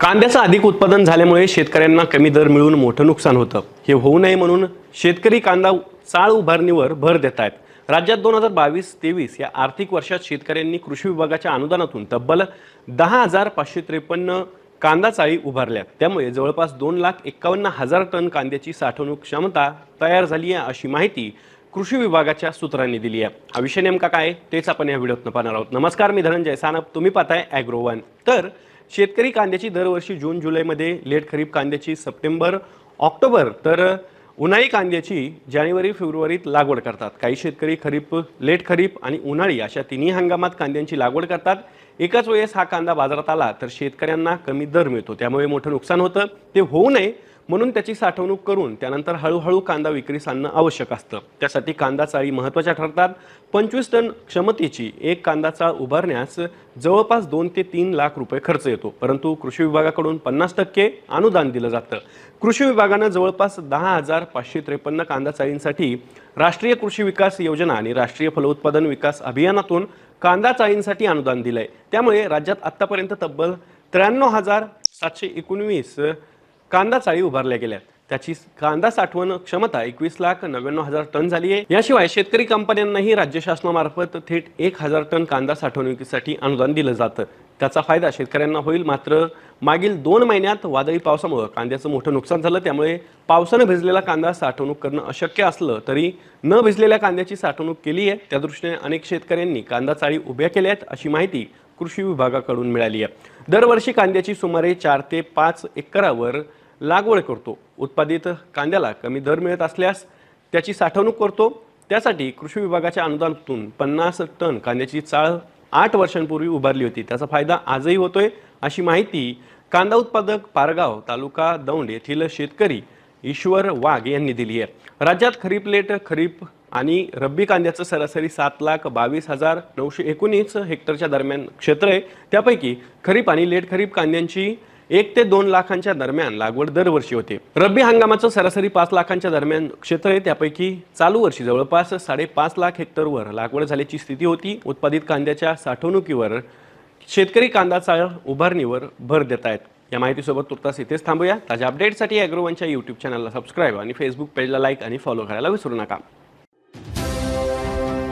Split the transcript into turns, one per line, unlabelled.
कांद्याचं अधिक उत्पादन झाल्यामुळे शेतकऱ्यांना कमी दर मिळून मोठं नुकसान होतं हे होऊ नये म्हणून शेतकरी कांदा चाळ उभारणीवर भर देत आहेत राज्यात दोन हजार बावीस तेवीस या आर्थिक वर्षात शेतकऱ्यांनी कृषी विभागाच्या अनुदानातून तब्बल दहा हजार पाचशे त्रेपन्न कांदा चाळी उभारल्यात त्यामुळे जवळपास दोन लाख एक्कावन्न हजार टन कांद्याची साठवणूक क्षमता तयार झाली आहे अशी माहिती कृषी विभागाच्या सूत्रांनी दिली आहे हा विषय नेमका काय तेच आपण या व्हिडिओत पाहणार आहोत नमस्कार मी धनंजय सानप तुम्ही पाहताय ॲग्रोवन तर शेतकरी कांद्याची दरवर्षी जून जुलैमध्ये लेट खरीप कांद्याची सप्टेंबर ऑक्टोबर तर उन्हाळी कांद्याची जानेवारी फेब्रुवारीत लागवड करतात काही शेतकरी खरीप लेट खरीप आणि उन्हाळी अशा तिन्ही हंगामात कांद्यांची लागवड करतात एकाच वेळेस हा कांदा बाजारात आला तर शेतकऱ्यांना कमी दर मिळतो त्यामुळे मोठं नुकसान होतं ते होऊ नये म्हणून त्याची साठवणूक करून त्यानंतर हळूहळू कांदा विक्रीस आणणं आवश्यक असतं त्यासाठी कांदा चाळी महत्वाच्या ठरतात पंचवीस टन क्षमतेची एक कांदा चाळ उभारण्यास जवळपास दोन ते तीन लाख रुपये खर्च येतो परंतु कृषी विभागाकडून पन्नास टक्के अनुदान दिलं जातं कृषी विभागानं जवळपास दहा हजार पाचशे त्रेपन्न कांदा चाळींसाठी राष्ट्रीय कृषी विकास योजना आणि राष्ट्रीय फलोत्पादन विकास अभियानातून कांदा चाळींसाठी अनुदान दिलं आहे त्यामुळे राज्यात आत्तापर्यंत तब्बल त्र्याण्णव हजार सातशे एकोणवीस कांदा चाळी उभारल्या गेल्या त्याची कांदा साठवण क्षमता एकवीस लाख नव्याण्णव हजार टन झाली आहे याशिवाय शेतकरी कंपन्यांनाही राज्य शासनामार्फत थेट एक हजार टन कांदा साठवणुकीसाठी अनुदान दिलं जातं त्याचा फायदा शेतकऱ्यांना होईल मात्र मागील दोन महिन्यात वादळी पावसामुळे कांद्याचं मोठं नुकसान झालं त्यामुळे पावसानं भिजलेला कांदा साठवणूक करणं अशक्य असलं तरी न भिजलेल्या कांद्याची साठवणूक केली आहे त्यादृष्टीने अनेक शेतकऱ्यांनी कांदा चाळी उभ्या केल्या आहेत अशी माहिती कृषी विभागाकडून मिळाली आहे दरवर्षी कांद्याची सुमारे चार ते पाच एकरावर लागवड करतो उत्पादित कांद्याला कमी दर मिळत असल्यास त्याची साठवणूक करतो त्यासाठी कृषी विभागाच्या अनुदानातून पन्नास टन कांद्याची चाळ आठ वर्षांपूर्वी उभारली होती त्याचा फायदा आजही होतोय अशी माहिती कांदा उत्पादक पारगाव तालुका दौंड येथील शेतकरी ईश्वर वाघ यांनी दिली आहे राज्यात खरीप लेट खरीप आणि रब्बी कांद्याचं सरासरी सात लाख बावीस हजार नऊशे एकोणीस हेक्टरच्या दरम्यान क्षेत्र आहे त्यापैकी खरीप आणि लेट खरीप कांद्यांची एक ते दोन लाखांच्या दरम्यान लागवड दरवर्षी होते रब्बी हंगामाचं सरासरी पाच लाखांच्या दरम्यान क्षेत्र आहे त्यापैकी चालू वर्षी जवळपास साडेपाच लाख हेक्टरवर लागवड झाल्याची स्थिती होती उत्पादित कांद्याच्या साठवणुकीवर शेतकरी कांदा चाळ उभारणीवर भर देत आहेत या माहितीसोबत तुर्तास इथेच थांबूया ताज्या अपडेटसाठी अॅग्रोवनच्या यूट्यूब चॅनलला सबस्क्राईब आणि फेसबुक पेजला लाईक आणि फॉलो करायला विसरू नका